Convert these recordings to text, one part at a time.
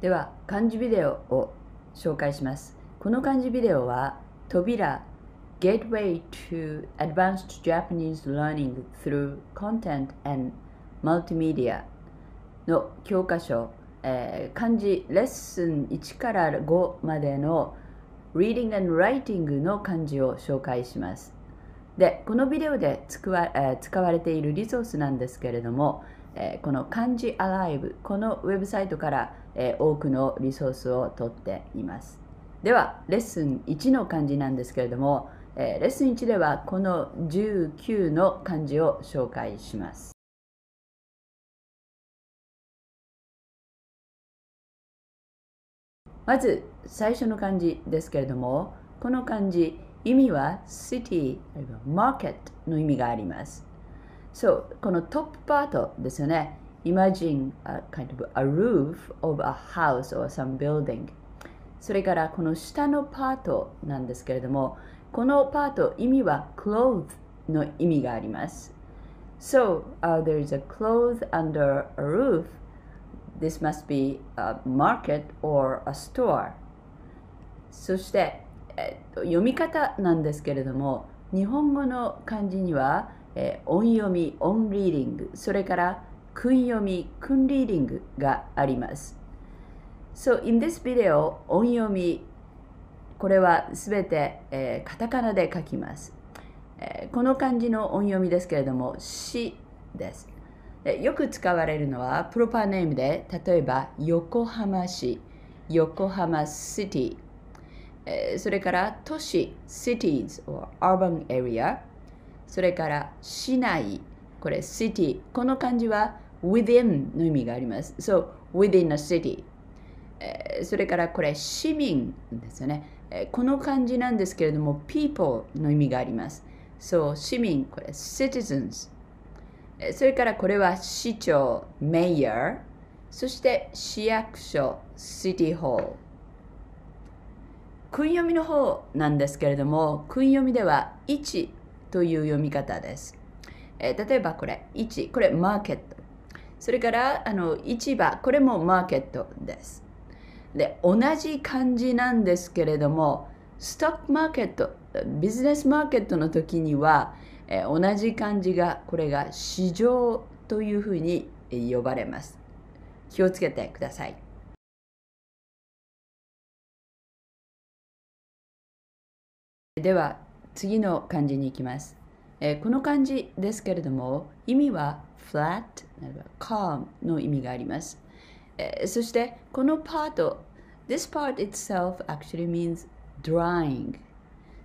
では漢字ビデオを紹介しますこの漢字ビデオは扉 Gateway to Advanced Japanese Learning Through Content and Multimedia の教科書、えー、漢字レッスン1から5までの Reading and Writing の漢字を紹介しますでこのビデオで使わ,、えー、使われているリソースなんですけれども、えー、この漢字 Alive このウェブサイトからえー、多くのリソースをとっていますではレッスン1の漢字なんですけれども、えー、レッスン1ではこの19の漢字を紹介しますまず最初の漢字ですけれどもこの漢字意味は city あるいは market の意味があります。そう、このトップパートですよね。imagine a kind of a roof of a house or some building それからこの下のパートなんですけれどもこのパート意味は clothes の意味があります So、uh, there is a clothes under a roof This must be a market or a store そして、えっと、読み方なんですけれども日本語の漢字には、えー、音読み、音リーディングそれから訓読み、訓リーディングがあります。So, in this video, 音読み、これはすべて、えー、カタカナで書きます、えー、この漢字の音読みですけれども、しです。よく使われるのはプロパーネームで、例えば横浜市、横浜 city、えー、それから都市、cities or urban area、それから市内、これ city この漢字は within の意味があります so within a city それからこれ市民ですよねこの漢字なんですけれども people の意味があります so 市民これ citizens それからこれは市長 mayor そして市役所 city hall 訓読みの方なんですけれども訓読みでは1という読み方ですえー、例えばこれ1これマーケットそれからあの市場これもマーケットですで同じ漢字なんですけれどもストックマーケットビジネスマーケットの時には、えー、同じ漢字がこれが市場というふうに呼ばれます気をつけてくださいでは次の漢字に行きますえー、この漢字ですけれども意味は flat calm の意味があります、えー、そしてこのパート this part itself actually means drying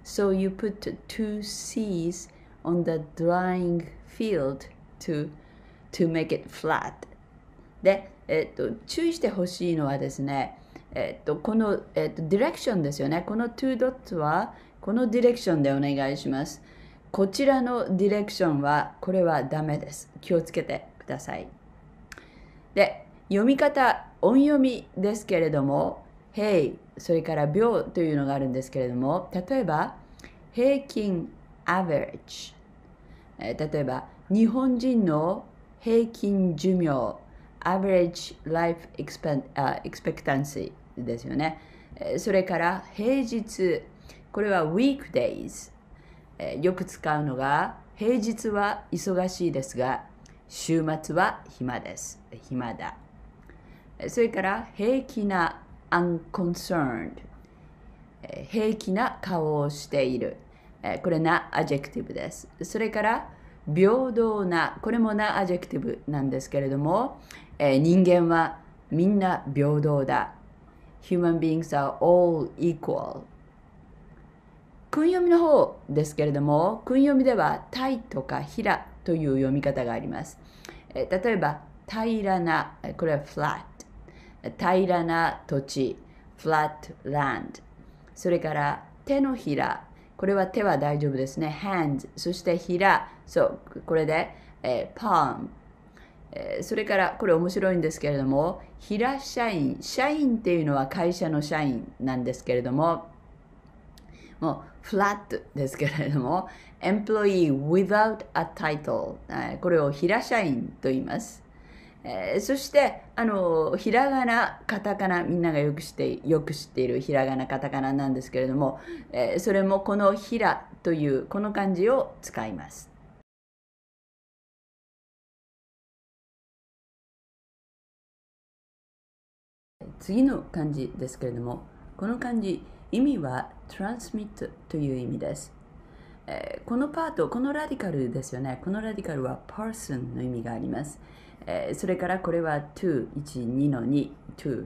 so you put two C's on the drying field to to make it flat で、えーと、注意してほしいのはですね、えーと、この、えーと、ディレクションですよねこの two d o t はこのディレクションでお願いしますこちらのディレクションは、これはダメです。気をつけてください。で、読み方、音読みですけれども、平、それから秒というのがあるんですけれども、例えば、平均、アベレージ。例えば、日本人の平均寿命、average life expectancy ですよね。それから平日、これは weekdays。えー、よく使うのが平日は忙しいですが週末は暇です暇だそれから平気な unconcerned 平気な顔をしているこれなアジェクティブですそれから平等なこれもなアジェクティブなんですけれども人間はみんな平等だ Human beings are all equal 訓読みの方ですけれども訓読みでは「たい」とか「ひら」という読み方があります。え例えば「平らな」これは「flat」平らな土地 flat land それから手のひらこれは手は大丈夫ですね hands そしてひらそうこれで、えー、palm それからこれ面白いんですけれども平社員社員っていうのは会社の社員なんですけれどももうフラットですけれども employee without a title これを平社員と言います、えそしてあのひらがなカタカナみんながよくってよく知っているひらがなカタカナなんですけれども、えそれもこの「ひら」というこの漢字を使います次の漢字ですけれどもこの漢字意味は transmit という意味です。えー、このパート、このラディカルですよね。このラディカルは person の意味があります。えー、それからこれは to、1、2の2、to。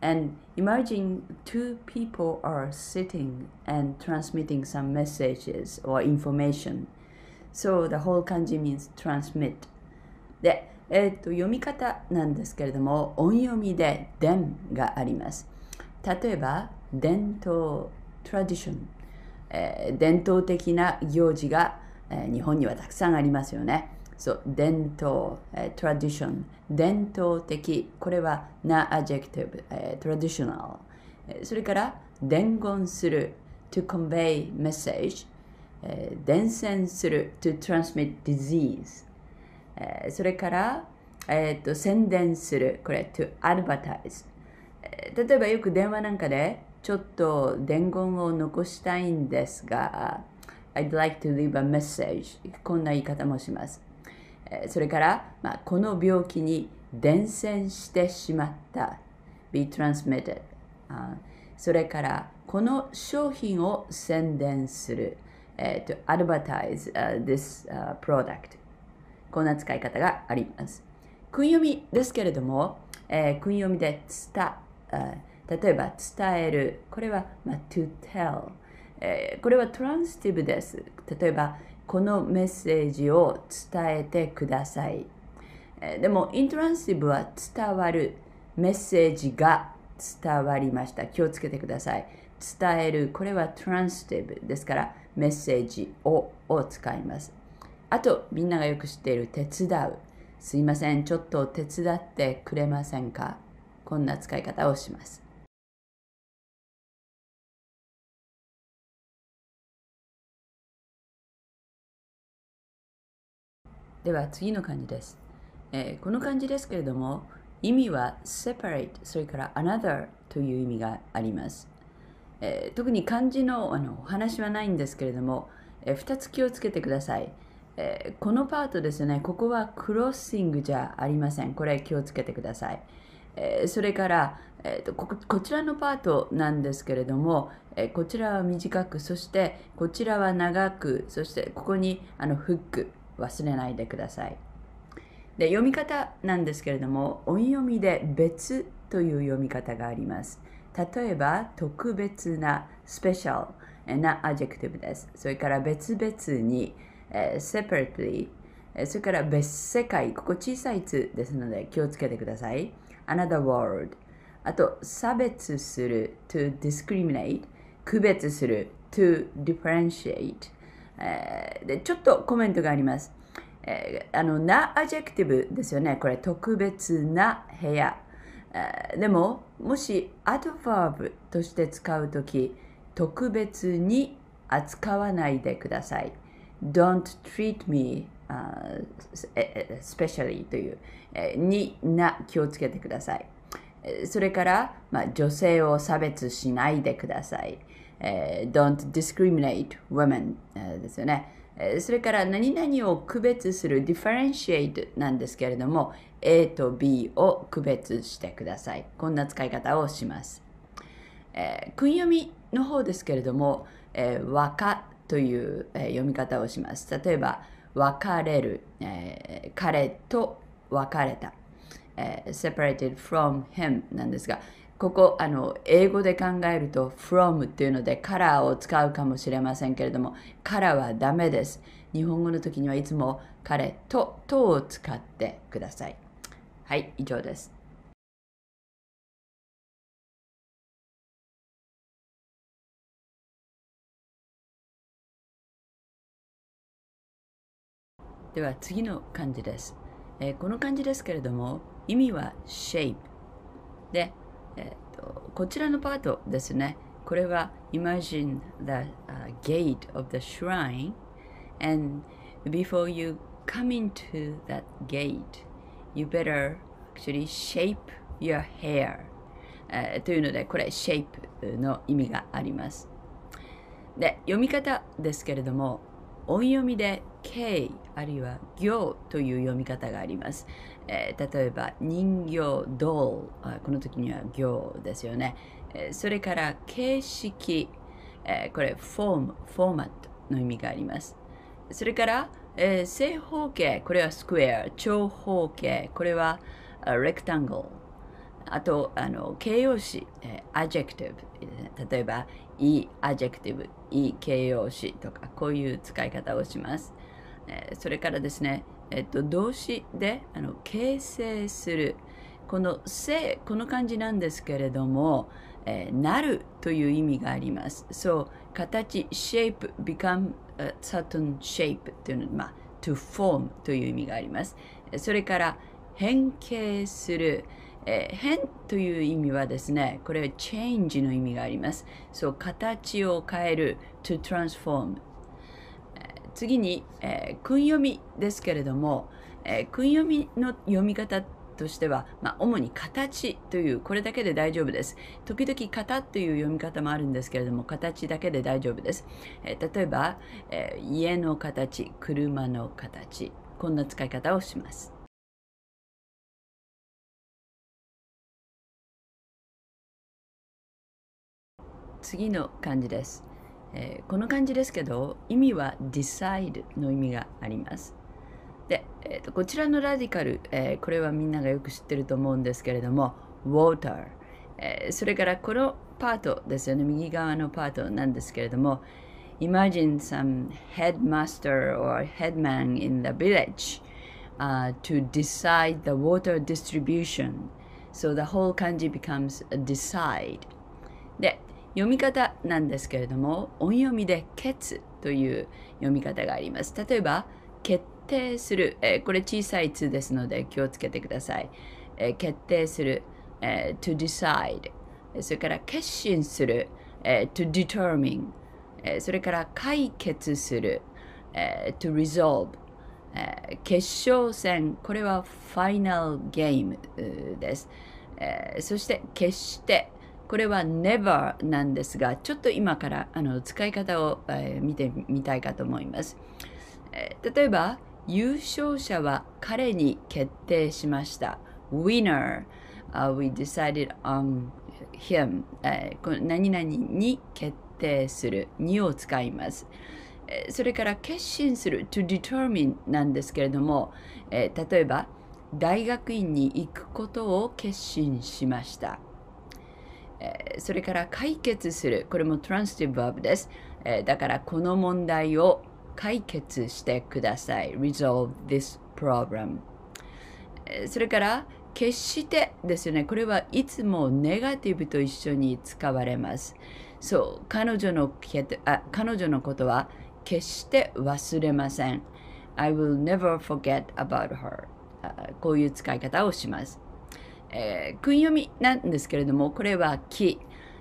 And imagine two people are sitting and transmitting some messages or information. So the whole kanji means transmit. で、えー、と読み方なんですけれども音読みで「伝」があります例えば「伝統」tradition、えー、伝統的な行事が、えー、日本にはたくさんありますよね。そう、伝統、えー、tradition、伝統的、これは na adjective、えー、traditional。それから、伝言する、to convey message、えー、伝染する、to transmit disease。えー、それから、えーと、と宣伝する、これ to advertise。例えばよく電話なんかで、ちょっと伝言を残したいんですが、I'd like to leave a message こんな言い方もします。それから、まあ、この病気に伝染してしまった be transmitted それからこの商品を宣伝する、to advertise、this、product こんな使い方があります訓読みですけれども、訓読みで伝、u 例えば伝えるこれは、まあ、to tell、えー、これはトランスティブです例えばこのメッセージを伝えてください、えー、でもイントランスティブは伝わるメッセージが伝わりました気をつけてください伝えるこれはトランスティブですからメッセージをを使いますあとみんながよく知っている手伝うすいませんちょっと手伝ってくれませんかこんな使い方をしますでは次の漢字です、えー、この漢字ですけれども意味は separate それから another という意味があります、えー、特に漢字のあのお話はないんですけれども、えー、2つ気をつけてください、えこのパートですねここはクロッシングじゃありませんこれ気をつけてください、えそれから、えーと、こ、こちらのパートなんですけれども、えこちらは短くそしてこちらは長くそしてここにあのフック忘れないでください。で読み方なんですけれども音読みで「別」という読み方があります。例えば特別なスペシャルなアジェクティブです。それから別々に、えー、separately、それから別世界、ここ小さい図ですので気をつけてください。another world。あと、差別する to discriminate。区別する to differentiate。えー、でちょっとコメントがあります。えー、あの、なアジェクティブですよね。これ、特別な部屋。えー、でも、もしアドファーブとして使うとき、特別に扱わないでください。Don't treat me、uh, specially という、えー、にな気をつけてください。それから、まあ、女性を差別しないでください。えー、don't discriminate women、えー、ですよね。それから何々を区別する differentiate なんですけれども A と B を区別してください。こんな使い方をします。えー、訓読みの方ですけれども、えー、わかという、えー、読み方をします。例えば、別れる、えー、彼と別れた、えー、separated from him なんですが、ここあの英語で考えると from っていうのでカラーを使うかもしれませんけれどもカラーはダメです。日本語の時にはいつも彼ととを使ってください。はい、以上です。では次の漢字です。えー、この漢字ですけれども意味は shape でえーと、こちらのパートですね。これは Imagine the、uh, gate of the shrine and before you come into that gate you better actually shape your hair、えー、というのでこれ shape の意味があります。で読み方ですけれども音読みで K あるいは行という読み方があります、えー、例えば人形ドールこの時には行ですよね、えー、それから形式、えー、これフォームフォーマットの意味がありますそれから、え正方形これはスクエア長方形これはレクタングルあとあの形容詞、えー、アジェクティブ、例えばいいアジェクティブ、いい形容詞とかこういう使い方をしますえそれからですね、えっと、動詞であの形成するこの「性」この漢字なんですけれども、えー、なるという意味があります。そう、形、shape, become a certain shape というのは、まあ、to form という意味があります。それから、変形する。えー、変という意味はですね、これは change の意味があります。そう、形を変える、to transform 次に、えー、訓読みですけれども、えー、訓読みの読み方としては、まあ、主に形という、これだけで大丈夫です。時々型という読み方もあるんですけれども、形だけで大丈夫です。えー、例えば、えー、家の形、車の形、こんな使い方をします。次の漢字です。えー、この感じですけど意味は decide の意味がありますで、えーとこちらのラディカル、えー、これはみんながよく知ってると思うんですけれども water、えー、それからこのパートですよね右側のパートなんですけれども Imagine some headmaster or headman in the village uh, to decide the water distribution. So the whole kanji becomes decide. で、読み方なんですけれども音読みで「ケツ」という読み方があります例えば「決定する」えー、これ小さい「つ」ですので気をつけてください、えー、決定する、えー、to decide それから決心する、えー、to determine それから解決する、えー、to resolve 決勝戦これはファイナルゲームです、えー、そして決してこれは never なんですが、ちょっと今からあの使い方を、えー、見てみたいかと思います。えー、例えば、優勝者は彼に決定しました。winner、uh, we decided on him、えー、この何々に決定するにを使います。それから決心する to determine なんですけれども、えー、例えば大学院に行くことを決心しました。えそれから解決するこれもトランスティブバブです、えだからこの問題を解決してください resolve this problem それから決してですよねこれはいつもネガティブと一緒に使われますそう彼女のあ彼女のことは決して忘れません I will never forget about her こういう使い方をしますえー、訓読みなんですけれども、これはき、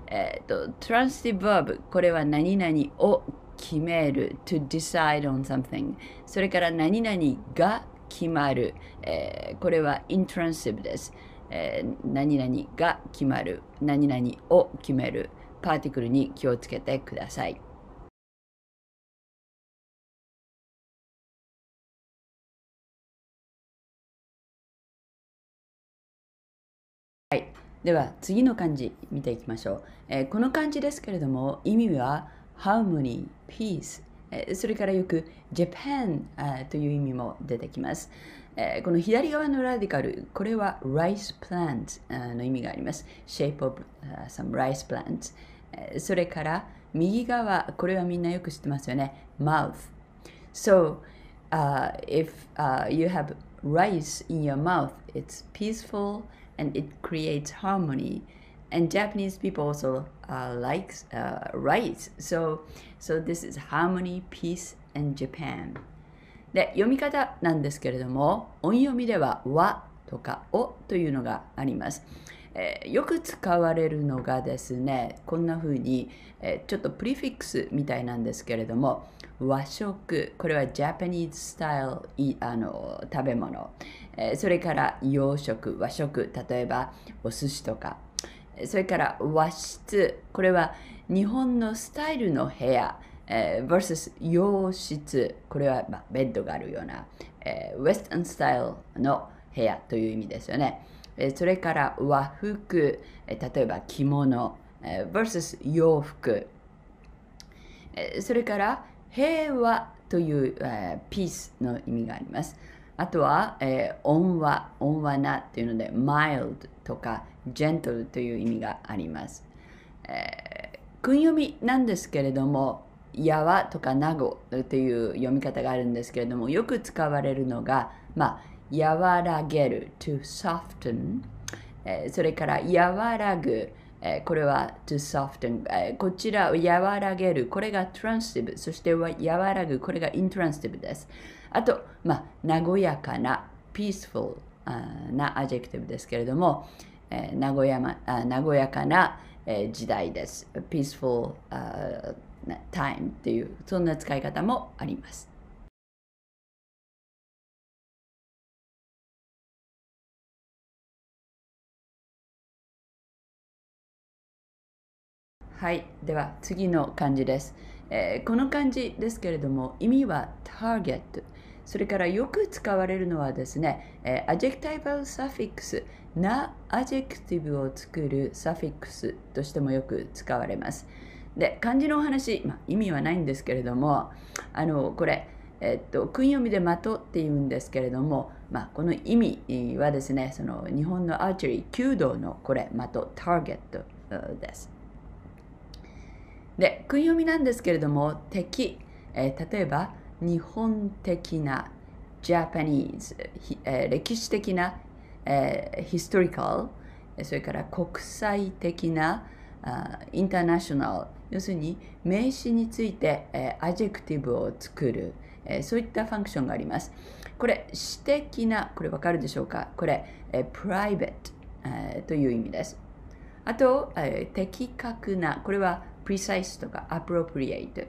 えっ、と、トランスティブーブ、これは何々を決める、to decide on something。それから何々が決まる、えー、これは intransive です、えー。何々が決まる、何々を決める、パーティクルに気をつけてください。では次の漢字見ていきましょう、えー、この漢字ですけれども意味はハーモニー、ピース、それからよく Japan という意味も出てきます。この左側のラディカル、これは rice plant の意味があります。shape of some rice plants。それから右側、これはみんなよく知ってますよね。mouth。So,、uh, if、uh, you have rice in your mouth, it's peaceful and it creates harmony. And Japanese people also uh, likes uh, writes. So, so this is harmony, peace, and Japan. で読み方なんですけれども音読みでは「和とか「をというのがあります。えー、よく使われるのがですねこんな風に、えー、ちょっとプリフィックスみたいなんですけれども和食これはジャパニーズスタイルあの食べ物、えそれから洋食、和食、例えばお寿司とか、それから和室、これは日本のスタイルの部屋、え versus 洋室、これは、まあ、ベッドがあるような、えー、ウェスタンスタイルの部屋という意味ですよね。えそれから和服、え例えば着物、え versus 洋服、えそれから平和という、えピースの意味があります。あとは、えー、温和、温和なっていうので、mild とか gentle という意味があります。えー、訓読みなんですけれども、やわとかなごという読み方があるんですけれども、よく使われるのが、まあ、和らげる to soften、えー、それから和らぐ、えー、これは to soften、えー、こちらを和らげる、これが transitive、そして和らぐ、これが intransitive です。あと、まあ、和やかな peaceful なアジェクティブですけれども、えー、和やま和やかな、えー、時代です。peaceful、time っていうそんな使い方もあります。はい、では次の漢字です。えー、この漢字ですけれども意味は target。それからよく使われるのはですね、えアジェクタイバルサフィックス、なアジェクティブを作るサフィックスとしてもよく使われます。で、漢字のお話、まあ、意味はないんですけれども、あの、これ、えっと、訓読みで的っていうんですけれども、まあ、この意味はですねその日本のアーチェリー弓道のこれ的ターゲットです。で訓読みなんですけれども敵、えー、例えば日本的な Japanese、えー、歴史的な、えー、historical それから国際的なインターナショナル要するに名詞について、えー、アジェクティブを作る、えー、そういったファンクションがありますこれ私的なこれわかるでしょうかこれ、えー、プライベート、えー、という意味ですあと、えー、的確なこれは precise とか appropriate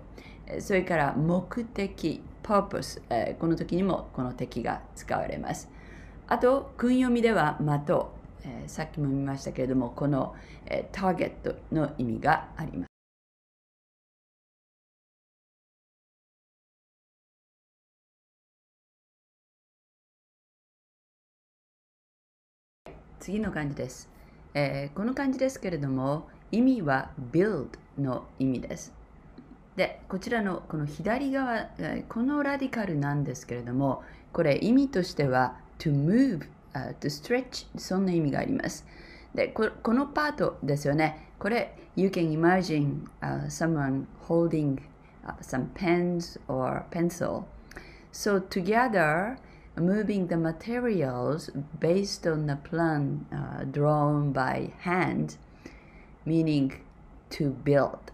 それから目的 purpose、えー、この時にもこの敵が使われますあと訓読みでは的、えー、さっきも見ましたけれどもこの、えー、ターゲットの意味があります次の漢字です、えー、この漢字ですけれども意味は build の意味ですでこちらのこの左側このラディカルなんですけれどもこれ意味としては to move、uh, to stretch そんな意味がありますでここのパートですよねこれ you can imagine、uh, someone holding、uh, some pens or pencil so together moving the materials based on the plan uh, drawn by hand meaning to build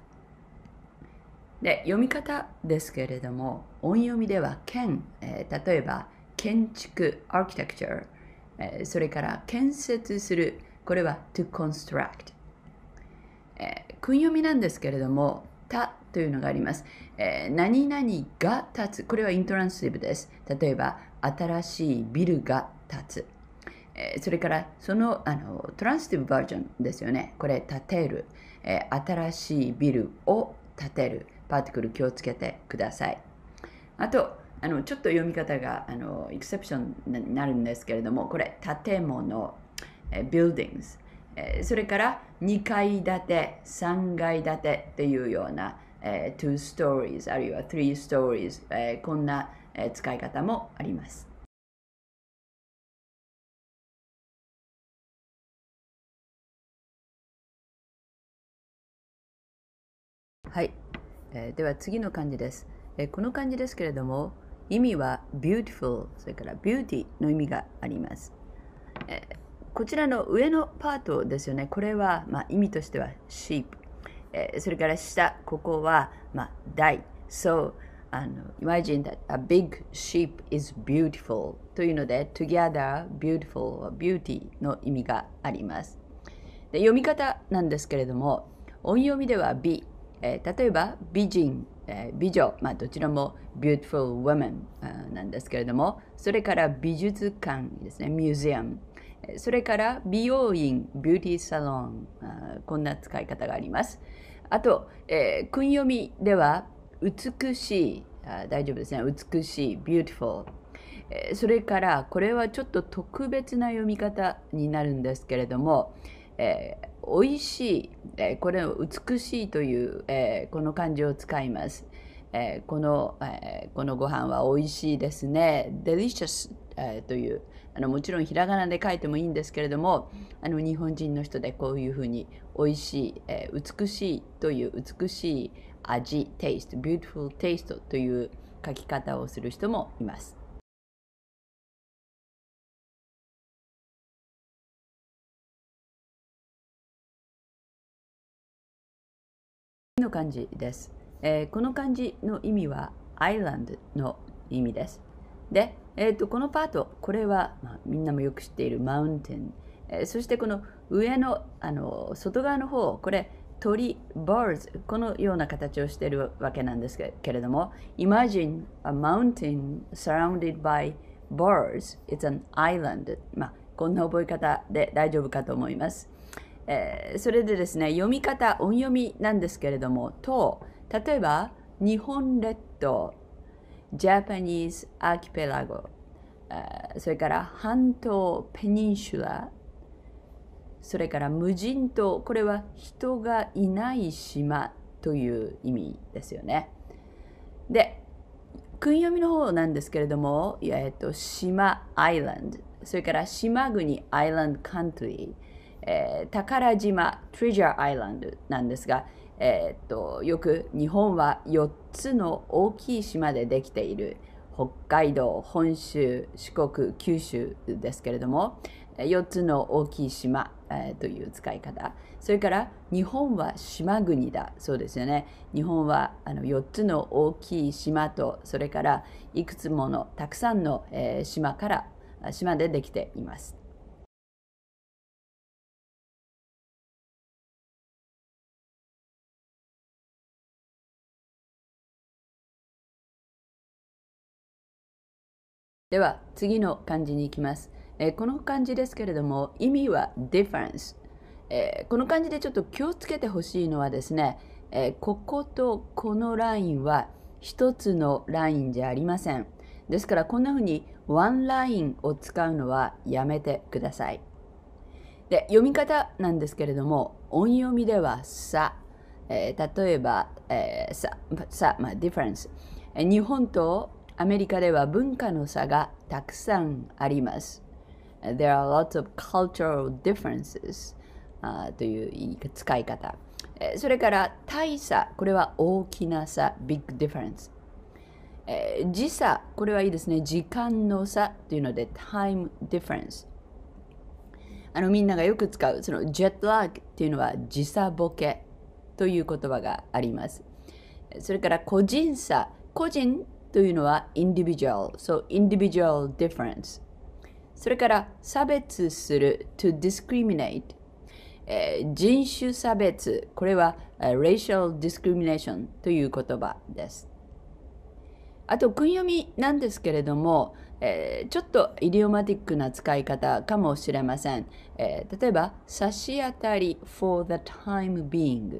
で読み方ですけれども音読みでは県、えー、例えば建築 architecture、えー、それから建設するこれは to construct、えー、訓読みなんですけれどもたというのがあります、えー、何々が立つこれはイントランシブです例えば新しいビルが立つ、えそれからそのあのトランシティブバージョンですよねこれ建てる、えー、新しいビルを建てるパーティクル気をつけてください。あと、あのちょっと読み方があのエクセプションになるんですけれども、これ、建物、え buildings、えそれから2階建て、3階建てっていうような、え2 stories あるいは3 stories、えこんな、え使い方もあります。はい。えでは次の漢字です、えこの漢字ですけれども意味は beautiful それから beauty の意味があります、えこちらの上のパートですよねこれは、まあ、意味としては sheep、えそれから下ここは、まあ、大 so あの imagine that a big sheep is beautiful というので together beautiful beauty の意味がありますで読み方なんですけれども音読みでは B えー、例えば美人、えー、美女、まあ、どちらも beautiful women なんですけれどもそれから美術館ですねミュージアムそれから美容院ビューティーサロンこんな使い方がありますあと、えー、訓読みでは美しいあ大丈夫ですね美しい beautiful それからこれはちょっと特別な読み方になるんですけれども、えー、美味しい、えー、これを美しいという、えー、この漢字を使います。えー、この、えー、このご飯は美味しいですね。delicious、えー、というあのもちろんひらがなで書いてもいいんですけれどもあの日本人の人でこういうふうに美味しい、えー、美しいという美しい味テイスト、e beautiful taste という書き方をする人もいます。漢字です、えー、この漢字の意味はアイランドの意味ですで、えーと、このパートこれは、まあ、みんなもよく知っているマウンテン、えー、そしてこの上のあの外側の方これ鳥 birds このような形をしているわけなんですけれども Imagine a mountain surrounded by birds it's an island まあこんな覚え方で大丈夫かと思いますえー、それでですね読み方音読みなんですけれどもと例えば日本列島ジャパニーズアーキペラゴそれから半島ペニンシュラそれから無人島これは人がいない島という意味ですよねで訓読みの方なんですけれども、えっと、島アイランドそれから島国アイランドカントリーえー、宝島 Treasure Island なんですが、えー、っとよく日本は4つの大きい島でできている北海道本州四国九州ですけれども4つの大きい島、えー、という使い方それから日本は島国だそうですよね日本はあの4つの大きい島とそれからいくつものたくさんの、えー、島から島でできています。では次の漢字に行きます。えー、この漢字ですけれども意味は difference。えー、この漢字でちょっと気をつけてほしいのはですね、えー、こことこのラインは一つのラインじゃありません。ですからこんな風にワンラインを使うのはやめてください。で読み方なんですけれども音読みでは「さ」えー、例えば「えー、さ」さまあ「ディフェンス」日本とアメリカでは文化の差がたくさんあります。There are lots of cultural differences、uh, という使い方。それから大差、これは大きな差、big difference。時差、これはいいですね。時間の差というので time difference。あのみんながよく使うそのジェットラッグっていうのは時差ボケという言葉があります。それから個人差、個人というのは individual。So, individual difference。それから、差別する to discriminate。えー、人種差別。これは、racial discrimination という言葉です。あと、訓読みなんですけれども、えー、ちょっとイディオマティックな使い方かもしれません。えー、例えば、差し当たり for the time being。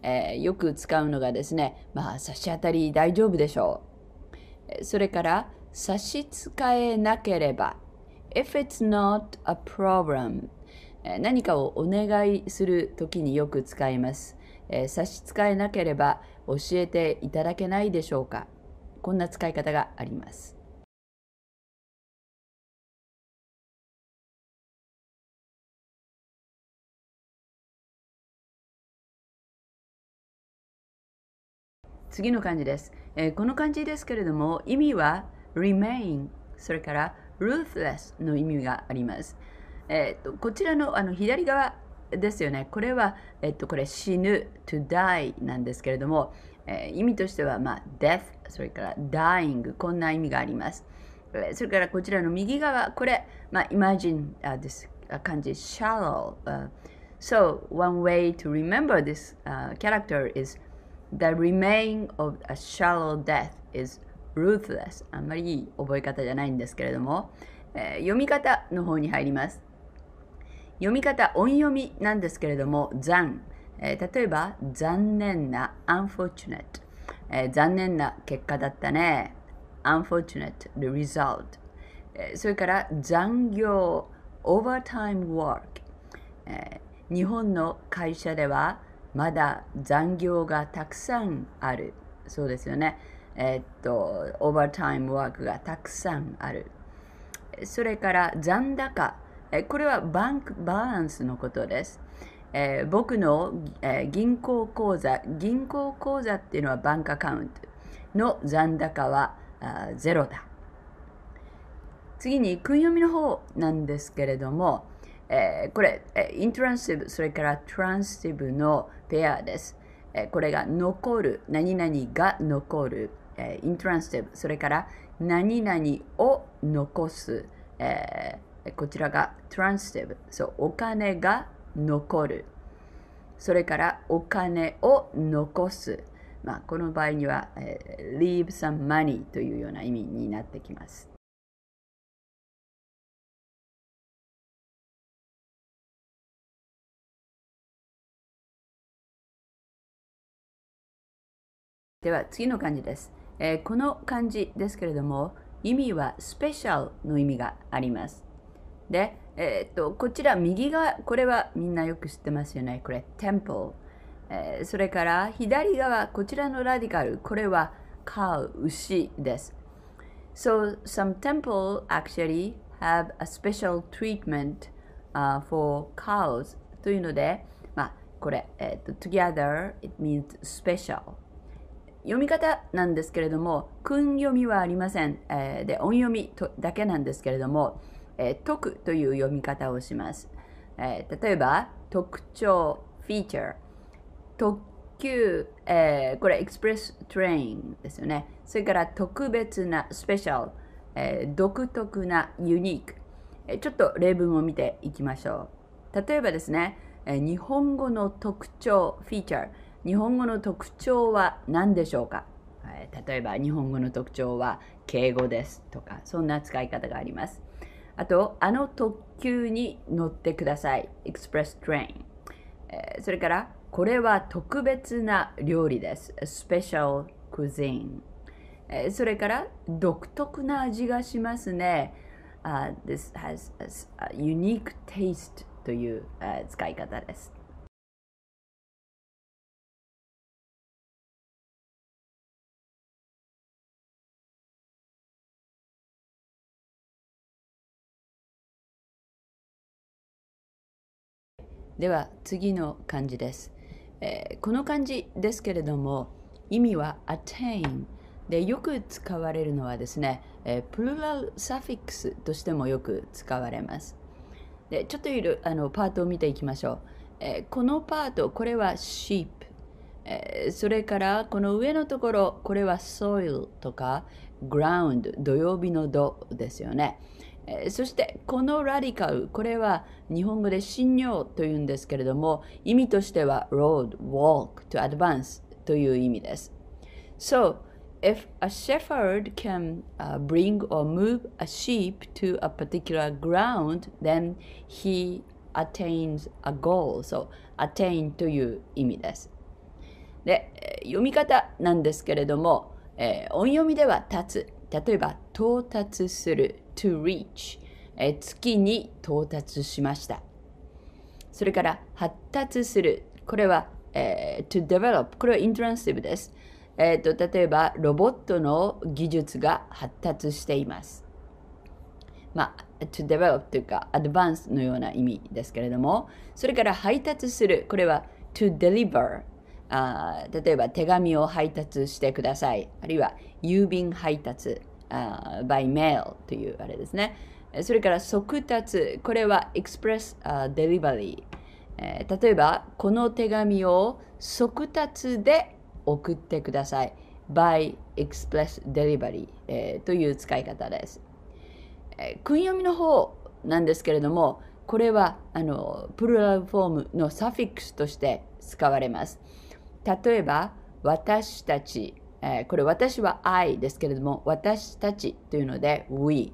えー、よく使うのがですね、まあ、差し当たり大丈夫でしょう。それから差し支えなければ If it's not a problem 何かをお願いするときによく使います、差し支えなければ教えていただけないでしょうかこんな使い方があります次の漢字ですえー、この漢字ですけれども意味は remain それから ruthless の意味があります、えーと、こちらのあの左側ですよねこれは、えっ、ー、と、これ死ぬ to die なんですけれども、えー、意味としては、まあ、death それから dying こんな意味がありますそれからこちらの右側これ、まあ、imagine、uh, です漢字 shallow、uh, So one way to remember this uh, character is The remain of a shallow death is ruthless あんまりいい覚え方じゃないんですけれども、えー、読み方の方に入ります読み方音読みなんですけれども残、えー、例えば残念な unfortunate、えー、残念な結果だったね unfortunate the result、えー、それから残業 overtime work、えー、日本の会社ではまだ残業がたくさんある。そうですよね。えー、っと、オーバータイムワークがたくさんある。それから残高。これはバンクバランスのことです。えー、僕の、えー、銀行口座、銀行口座っていうのはバンクアカウントの残高はあゼロだ。次に訓読みの方なんですけれども、えー、これ、えイントランシブ、それからトランシブのペアです。えー、これが残る、何々が残る、えー、イントランシブ、それから何々を残す、えー、こちらがトランシブ、そう、お金が残る、それからお金を残す、まあ、この場合には、えー、leave some money というような意味になってきます。では次の漢字です、えー、この漢字ですけれども意味はスペシャルの意味がありますで、えー、っとこちら右側これはみんなよく知ってますよねこれ t e m p l えー、それから左側こちらのラディカルこれは飼う牛です So some temple s actually have a special treatment、uh, for cows というので、まあ、これ、えー、っと together it means special 読み方なんですけれども訓読みはありません、えー、で音読みとだけなんですけれども、えー、特という読み方をします、えー、例えば特徴フィーチャー特急、えー、これエクスプレストレインですよねそれから特別なスペシャル、えー、独特なユニーク、えー、ちょっと例文を見ていきましょう例えばですね、えー、日本語の特徴フィーチャー日本語の特徴は何でしょうか、例えば日本語の特徴は敬語ですとかそんな使い方がありますあとあの特急に乗ってください Express Train、えそれからこれは特別な料理です Special Cuisine、えそれから独特な味がしますね、uh, This has a unique taste という、使い方ですでは次の漢字です、えー、この漢字ですけれども意味は attain でよく使われるのはですね、えー、プルラルサフィックスとしてもよく使われますでちょっといるあのパートを見ていきましょう、えー、このパートこれは sheep それからこの上のところこれは soil とか ground 土曜日の土ですよね。そしてこのラディカルこれは日本語で信用というんですけれども意味としては road, walk to advance という意味です。So, if a shepherd can bring or move a sheep to a particular ground, then he attains a goal. So, attain という意味です。で、読み方なんですけれども、えー、音読みでは立つ。例えば、到達する to reach え月に到達しましたそれから発達するこれは、えー、to develop これはイントランシブです、えーと、と例えばロボットの技術が発達していますまあ、to develop というか advance のような意味ですけれどもそれから配達するこれは to deliver あ例えば手紙を配達してくださいあるいは郵便配達 uh, by mail というあれですね。それから速達、これは express、uh, delivery、えー、例えば、この手紙を速達で送ってください。by express delivery、えー、という使い方です。えー、訓読みの方なんですけれども、これはあのプルラルフォームのサフィックスとして使われます。例えば、私たち、えー、これ私は I ですけれども私たちというので We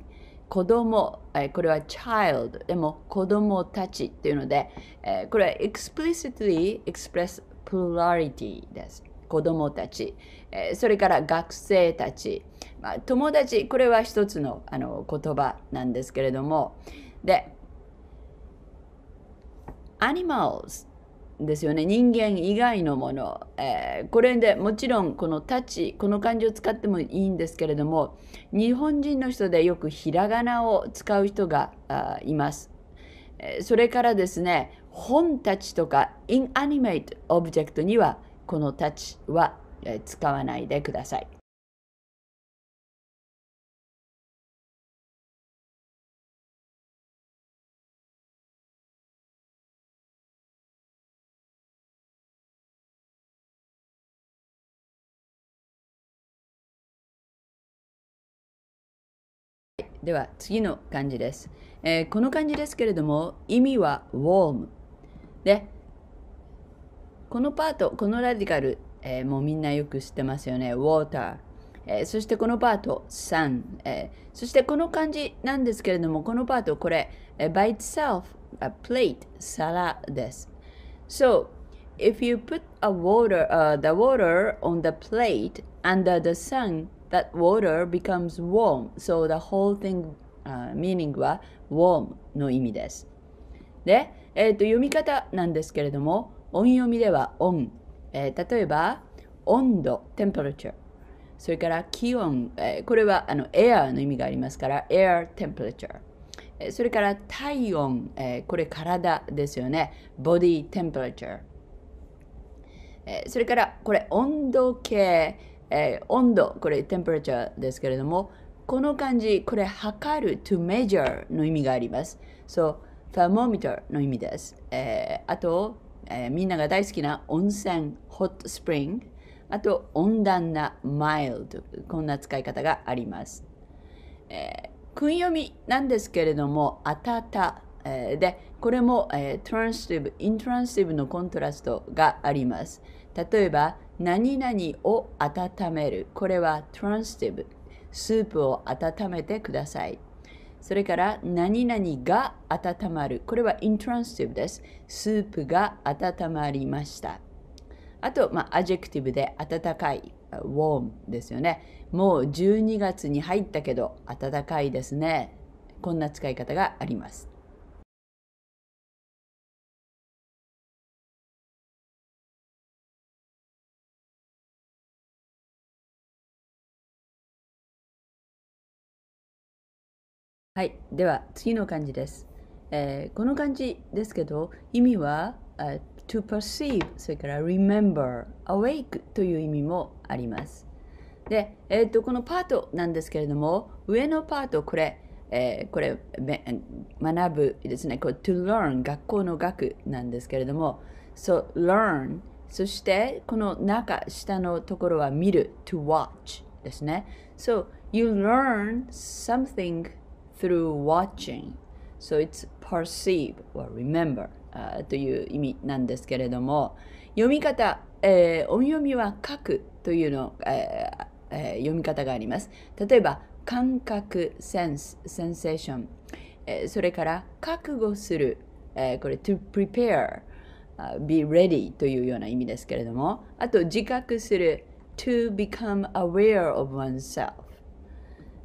子供、えー、これは child でも子供たちというので、えー、これは explicitly express plurality です子供たち、えー、それから学生たち、まあ、友達これは一つのあの言葉なんですけれどもでアニマルズですよね人間以外のもの、えー、これでもちろんこの「たち」この漢字を使ってもいいんですけれども日本人の人でよくひらがなを使う人がいます、えー、それからですね本たちとかインアニメイトオブジェクトにはこの「たち」は使わないでくださいでは次の漢字です、えー、この漢字ですけれども意味は warm でこのパートこのラディカル、えー、もうみんなよく知ってますよね water えー、そしてこのパート、sun、えー、そしてこの漢字なんですけれども、このパート、これ、え by itself, a plate, 皿です。So, if you put a water,、uh, the water on the plate under the sun, that water becomes warm. So the whole thing、uh, meaning は warm の意味です。で、えーと、読み方なんですけれども、音読みでは音、えー、例えば、温度、temperature。それから気温、えー、これはあの air の意味がありますから、air temperature。えそれから体温、えー、これ体ですよね。body temperature。えー、それからこれ温度計。えー、温度、これ temperature ですけれども、この漢字、これ測る to measure の意味があります。そう、thermometer の意味です。えー、あと、えー、みんなが大好きな温泉、hot spring。あと、温暖な mild。こんな使い方があります。えー、訓読みなんですけれども、あたた。えー、で、これも、えー、トランスティブ、イントランスティブのコントラストがあります。例えば、何々を温める。これは transitive。スープを温めてください。それから、何々が温まる。これは intransitive です。スープが温まりました。あと、まあ、アジェクティブで温かい、ウォームですよね。もう12月に入ったけど、温かいですね。こんな使い方があります。はい、では次の漢字です。えー、この漢字ですけど、意味は、uh, to perceive、それから remember、awake という意味もあります。で、えーと、このパートなんですけれども、上のパート、これ、えー、これ、学ぶですね、これ to learn、学校の学なんですけれども、so learn、そしてこの中、下のところは見る、to watch ですね。So you learn something through watching so it's perceive or remember という意味なんですけれども読み方、えー、音読みは書くというの、えーえー、読み方があります例えば感覚センスセンセーション、えー、それから覚悟する、えー、これ to prepare、uh, be ready というような意味ですけれどもあと自覚する to become aware of oneself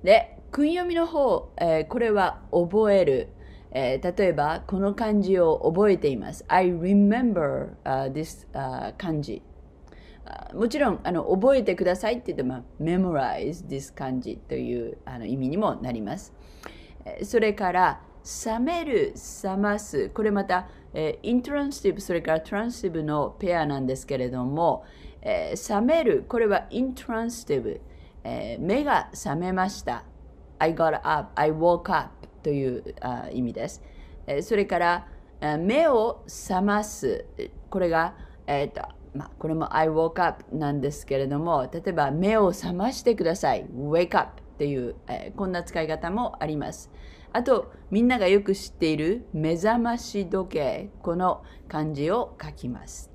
で訓読みの方、えー、これは覚える。えー、例えば、この漢字を覚えています。I remember、uh, this、uh, 漢字。もちろんあの覚えてくださいって言っても、memorize this 漢字というあの意味にもなります。それから、冷める、冷ます。これまた、えー、イントランスティブ、それからトラン t ティブのペアなんですけれども、えー、冷める、これはイントラン s ティブ、えー、目が覚めました。I got up, I woke up という意味です。えそれから、目を覚ますこれが、えーとまあ、これも I woke up なんですけれども例えば目を覚ましてください wake up っていう、えー、こんな使い方もありますあとみんながよく知っている目覚まし時計この漢字を書きます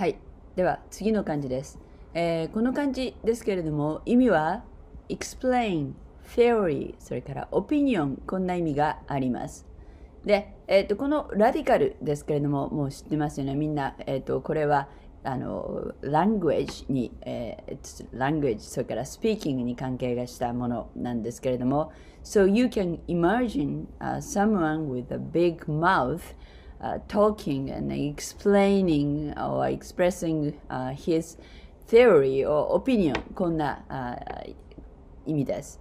はい。では、次の漢字です。えー、この漢字ですけれども、意味は explain、theory、それから opinion、こんな意味があります。で、えーと、このラディカルですけれども、もう知ってますよね、みんな、えーと、これはあの language に、えー、language、それからスピーキングに関係がしたものなんですけれども、So you can imagine、uh, someone with a big mouth u talking and explaining or expressing uh, his theory or opinion こんな、uh, 意味です。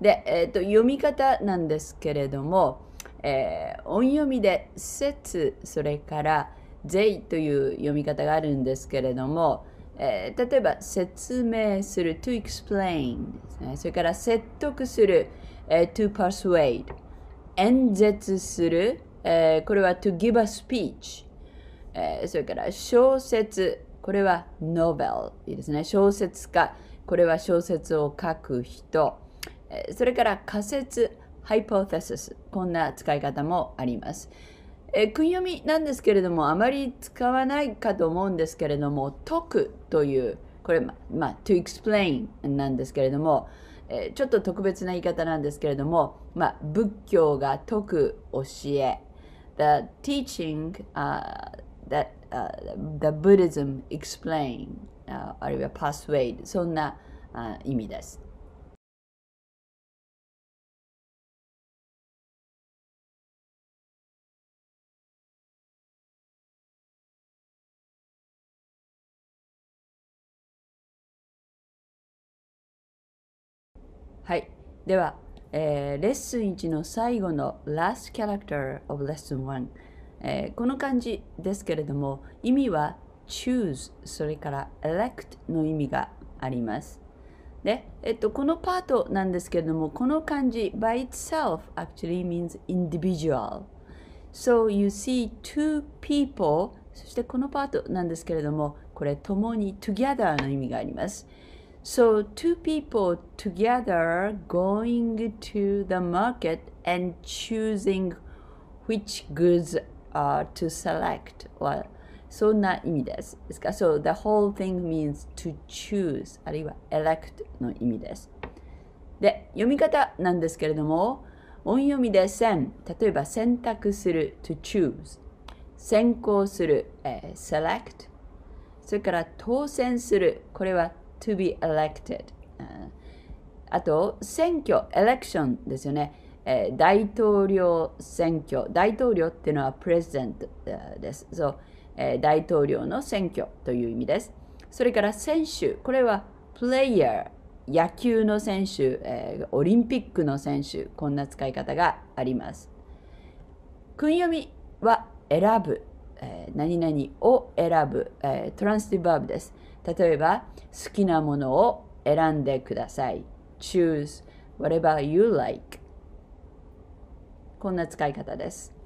で、えーと、読み方なんですけれども、えー、音読みで「説」それから「税」という読み方があるんですけれども、えー、例えば「説明する」「to explain」ですねそれから「説得する」えー、to persuade」演説する「えー、これは to give a speech、えー、それから小説これは novel いいですね小説家これは小説を書く人、えー、それから仮説 hypothesis こんな使い方もあります、えー、訓読みなんですけれどもあまり使わないかと思うんですけれども解くというこれままあ to explain なんですけれども、えちょっと特別な言い方なんですけれども、まあ、仏教が説く教え the teaching uh, that uh, the Buddhism explain uh, or persuade そんな、uh, 意味です。はい、ではえー、レッスン1の最後の last character of lesson 1、えー、この漢字ですけれども意味は choose それから elect の意味がありますで、えっと、このパートなんですけれどもこの漢字 by itself actually means individual so you see two people そしてこのパートなんですけれどもこれ共に together の意味があります So, two people together going to the market and choosing which goods uh, to select. Well, so そんな意味です。ですか So, the whole thing means to choose あるいは elect の意味です。で、読み方なんですけれども、音読みで選、例えば選択する to choose、先行する、えー、select、それから当選する、これは to be elected あと選挙 election ですよね、えー、大統領選挙大統領っていうのはプレゼントです、so えー、大統領の選挙という意味ですそれから選手これはプレイヤー野球の選手、えー、オリンピックの選手こんな使い方があります訓読みは選ぶ、えー、何々を選ぶ、えー、トランスティバーブです例えば好きなものを選んでください。Choose whatever you like. こんな使い方です。